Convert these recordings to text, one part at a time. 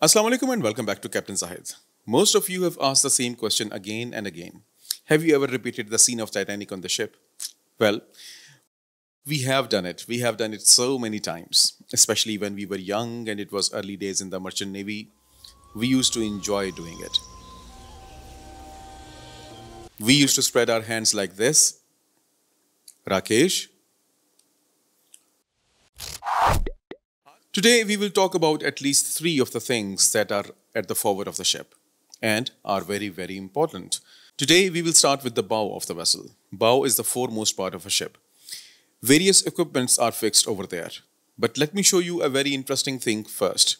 Assalamu alaikum and welcome back to Captain Zahid. Most of you have asked the same question again and again. Have you ever repeated the scene of Titanic on the ship? Well, we have done it. We have done it so many times, especially when we were young and it was early days in the merchant navy. We used to enjoy doing it. We used to spread our hands like this. Rakesh, Today, we will talk about at least three of the things that are at the forward of the ship and are very, very important. Today, we will start with the bow of the vessel. Bow is the foremost part of a ship. Various equipments are fixed over there. But let me show you a very interesting thing first.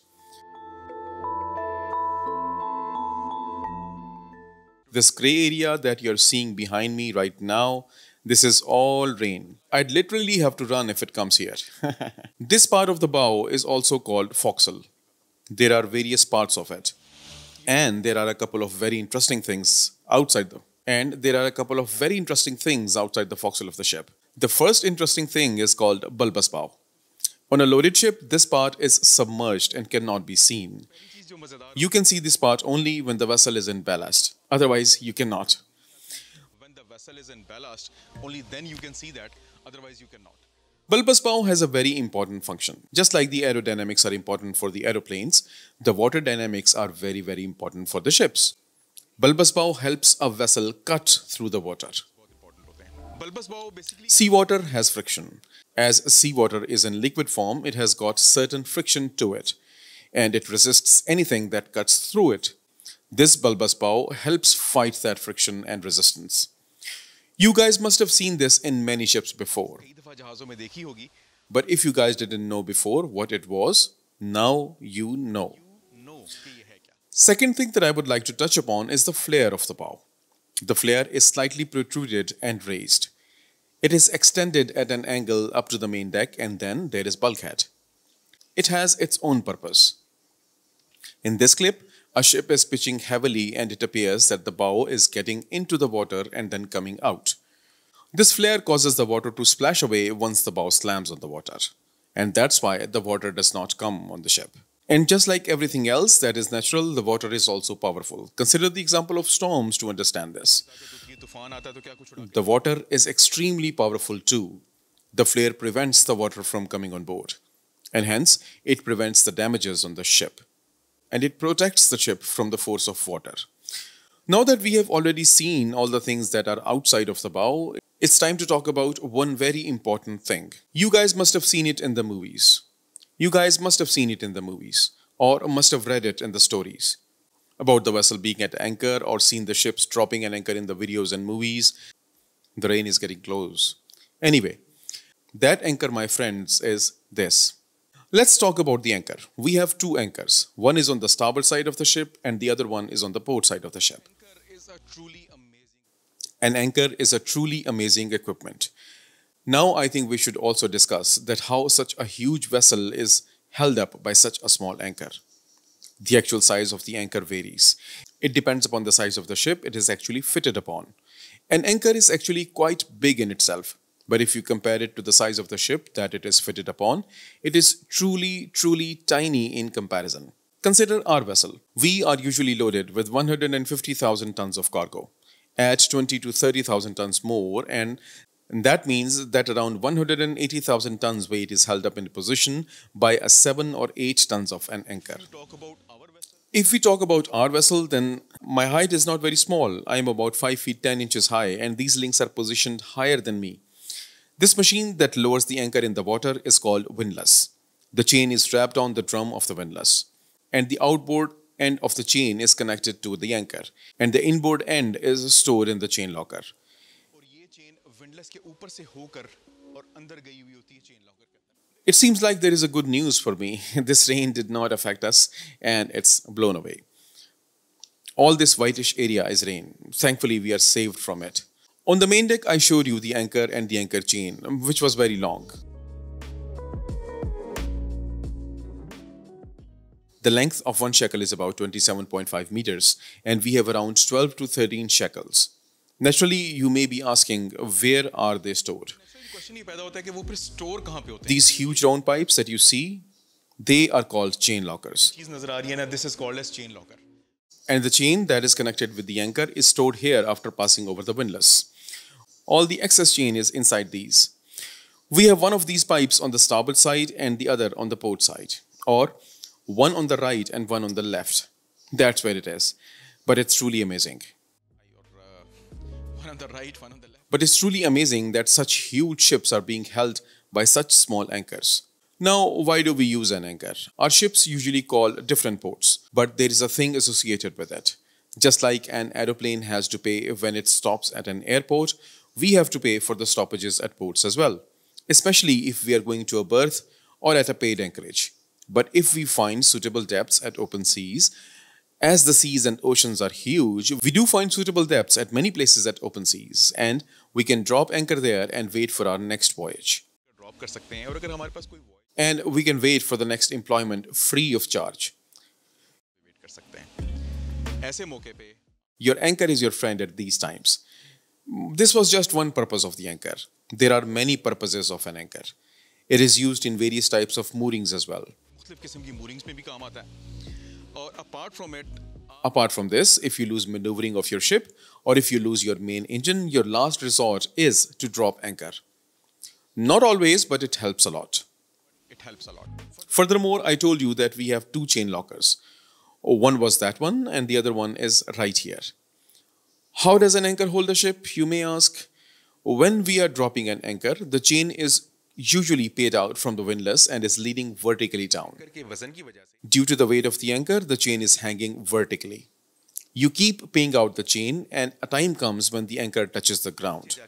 This gray area that you're seeing behind me right now this is all rain. I'd literally have to run if it comes here. this part of the bow is also called foxel. There are various parts of it. And there are a couple of very interesting things outside them. And there are a couple of very interesting things outside the foxel of the ship. The first interesting thing is called bulbous bow. On a loaded ship, this part is submerged and cannot be seen. You can see this part only when the vessel is in ballast. Otherwise, you cannot vessel is in ballast, only then you can see that, otherwise you cannot. Bulbous bow has a very important function. Just like the aerodynamics are important for the aeroplanes, the water dynamics are very, very important for the ships. Bulbous bow helps a vessel cut through the water. Seawater has friction. As seawater is in liquid form, it has got certain friction to it, and it resists anything that cuts through it. This bulbous bow helps fight that friction and resistance. You guys must have seen this in many ships before. But if you guys didn't know before what it was, now you know. Second thing that I would like to touch upon is the flare of the bow. The flare is slightly protruded and raised. It is extended at an angle up to the main deck and then there is bulkhead. It has its own purpose. In this clip, a ship is pitching heavily and it appears that the bow is getting into the water and then coming out. This flare causes the water to splash away once the bow slams on the water. And that's why the water does not come on the ship. And just like everything else that is natural, the water is also powerful. Consider the example of storms to understand this. The water is extremely powerful too. The flare prevents the water from coming on board. And hence, it prevents the damages on the ship and it protects the ship from the force of water. Now that we have already seen all the things that are outside of the bow, it's time to talk about one very important thing. You guys must have seen it in the movies. You guys must have seen it in the movies, or must have read it in the stories about the vessel being at anchor or seen the ships dropping an anchor in the videos and movies. The rain is getting close. Anyway, that anchor, my friends, is this. Let's talk about the anchor. We have two anchors. One is on the starboard side of the ship and the other one is on the port side of the ship. An anchor is a truly amazing equipment. Now I think we should also discuss that how such a huge vessel is held up by such a small anchor. The actual size of the anchor varies. It depends upon the size of the ship it is actually fitted upon. An anchor is actually quite big in itself, but if you compare it to the size of the ship that it is fitted upon, it is truly, truly tiny in comparison. Consider our vessel. We are usually loaded with 150,000 tons of cargo, add 20 to 30,000 tons more, and that means that around 180,000 tons weight is held up in position by a 7 or 8 tons of an anchor. If we talk about our vessel, then my height is not very small. I am about 5 feet 10 inches high, and these links are positioned higher than me. This machine that lowers the anchor in the water is called windlass. The chain is wrapped on the drum of the windlass, and the outboard end of the chain is connected to the anchor, and the inboard end is stored in the chain locker. It seems like there is a good news for me. This rain did not affect us and it's blown away. All this whitish area is rain. Thankfully, we are saved from it. On the main deck, I showed you the anchor and the anchor chain, which was very long. The length of one shekel is about 27.5 meters, and we have around 12 to 13 shekels. Naturally, you may be asking, where are they stored? These huge round pipes that you see, they are called chain lockers. This is called as chain locker. And the chain that is connected with the anchor is stored here after passing over the windlass all the excess chain is inside these. We have one of these pipes on the starboard side and the other on the port side, or one on the right and one on the left. That's where it is. But it's truly amazing. But it's truly amazing that such huge ships are being held by such small anchors. Now, why do we use an anchor? Our ships usually call different ports, but there is a thing associated with it. Just like an aeroplane has to pay when it stops at an airport, we have to pay for the stoppages at ports as well, especially if we are going to a berth or at a paid anchorage. But if we find suitable depths at open seas, as the seas and oceans are huge, we do find suitable depths at many places at open seas, and we can drop anchor there and wait for our next voyage. And we can wait for the next employment free of charge. Your anchor is your friend at these times. This was just one purpose of the anchor. There are many purposes of an anchor. It is used in various types of moorings as well. Apart from this, if you lose maneuvering of your ship or if you lose your main engine, your last resort is to drop anchor. Not always, but it helps a lot. It helps a lot. Furthermore, I told you that we have two chain lockers. One was that one and the other one is right here. How does an anchor hold the ship? You may ask. When we are dropping an anchor, the chain is usually paid out from the windlass and is leaning vertically down. Due to the weight of the anchor, the chain is hanging vertically. You keep paying out the chain and a time comes when the anchor touches the ground.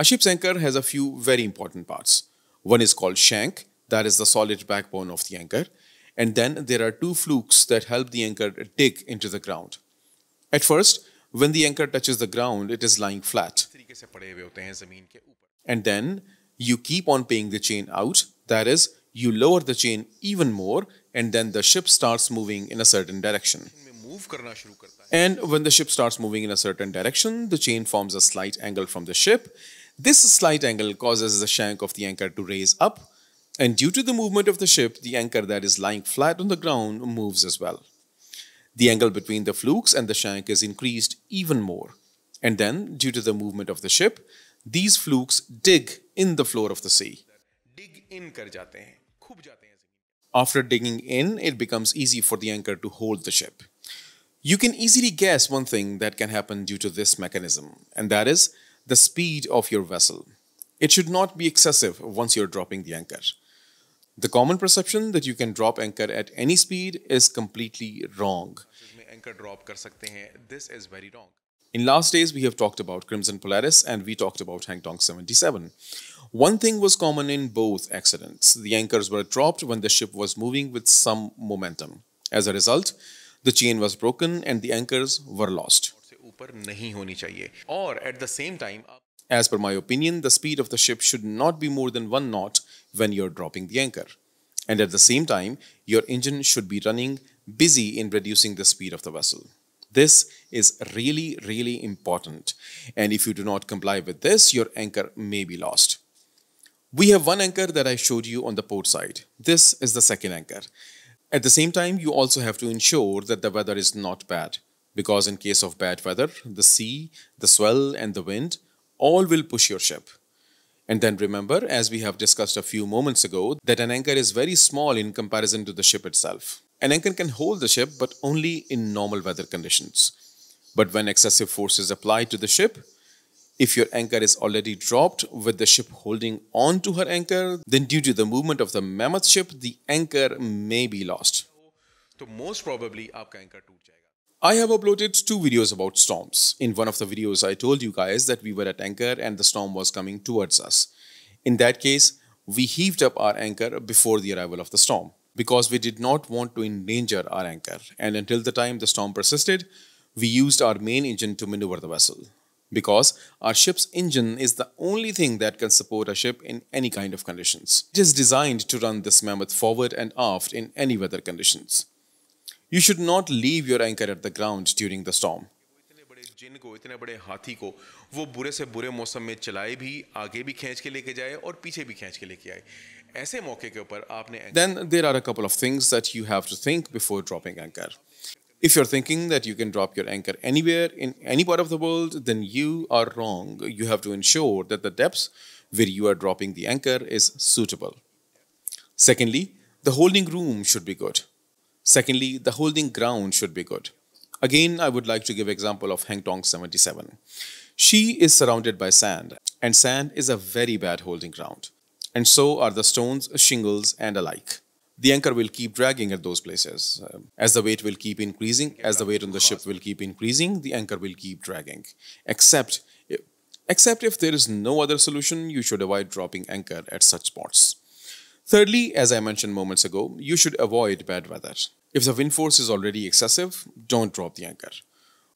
A ship's anchor has a few very important parts. One is called shank, that is the solid backbone of the anchor. And then there are two flukes that help the anchor dig into the ground. At first, when the anchor touches the ground, it is lying flat. And then you keep on paying the chain out, that is, you lower the chain even more, and then the ship starts moving in a certain direction. And when the ship starts moving in a certain direction, the chain forms a slight angle from the ship. This slight angle causes the shank of the anchor to raise up, and due to the movement of the ship, the anchor that is lying flat on the ground moves as well. The angle between the flukes and the shank is increased even more. And then, due to the movement of the ship, these flukes dig in the floor of the sea. After digging in, it becomes easy for the anchor to hold the ship. You can easily guess one thing that can happen due to this mechanism, and that is the speed of your vessel. It should not be excessive once you're dropping the anchor. The common perception that you can drop anchor at any speed is completely wrong. This is very wrong. In last days, we have talked about Crimson Polaris and we talked about Hang Dong 77. One thing was common in both accidents. The anchors were dropped when the ship was moving with some momentum. As a result, the chain was broken and the anchors were lost. Or at the same time, as per my opinion, the speed of the ship should not be more than 1 knot when you're dropping the anchor. And at the same time, your engine should be running busy in reducing the speed of the vessel. This is really, really important. And if you do not comply with this, your anchor may be lost. We have one anchor that I showed you on the port side. This is the second anchor. At the same time, you also have to ensure that the weather is not bad because in case of bad weather, the sea, the swell and the wind all will push your ship. And then remember, as we have discussed a few moments ago, that an anchor is very small in comparison to the ship itself. An anchor can hold the ship, but only in normal weather conditions. But when excessive force is applied to the ship, if your anchor is already dropped with the ship holding on to her anchor, then due to the movement of the mammoth ship, the anchor may be lost. So most probably, your anchor will I have uploaded two videos about storms. In one of the videos, I told you guys that we were at anchor and the storm was coming towards us. In that case, we heaved up our anchor before the arrival of the storm because we did not want to endanger our anchor. And until the time the storm persisted, we used our main engine to maneuver the vessel because our ship's engine is the only thing that can support a ship in any kind of conditions. It is designed to run this mammoth forward and aft in any weather conditions. You should not leave your anchor at the ground during the storm. Then there are a couple of things that you have to think before dropping anchor. If you're thinking that you can drop your anchor anywhere in any part of the world, then you are wrong. You have to ensure that the depths where you are dropping the anchor is suitable. Secondly, the holding room should be good. Secondly, the holding ground should be good. Again, I would like to give example of Heng Tong 77. She is surrounded by sand, and sand is a very bad holding ground. And so are the stones, shingles, and alike. The anchor will keep dragging at those places. As the weight will keep increasing, as the weight on the ship will keep increasing, the anchor will keep dragging. Except, except if there is no other solution, you should avoid dropping anchor at such spots. Thirdly, as I mentioned moments ago, you should avoid bad weather. If the wind force is already excessive, don't drop the anchor.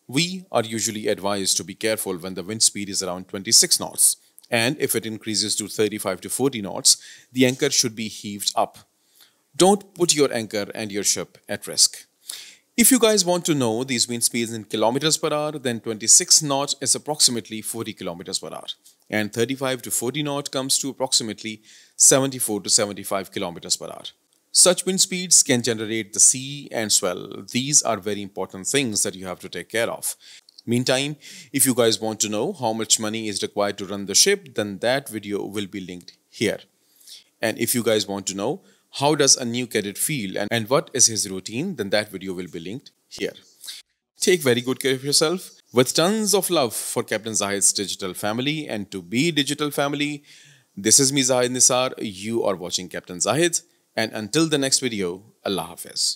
We are usually advised to be careful when the wind speed is around 26 knots, and if it increases to 35 to 40 knots, the anchor should be heaved up. Don't put your anchor and your ship at risk. If you guys want to know these wind speeds in kilometers per hour, then 26 knots is approximately 40 kilometers per hour and 35 to 40 knot comes to approximately 74 to 75 kilometers per hour. Such wind speeds can generate the sea and swell. These are very important things that you have to take care of. Meantime, if you guys want to know how much money is required to run the ship, then that video will be linked here. And if you guys want to know how does a new cadet feel and, and what is his routine, then that video will be linked here. Take very good care of yourself with tons of love for Captain Zahid's digital family and to be digital family, this is me Zahid Nisar. You are watching Captain Zahid. And until the next video, Allah Hafiz.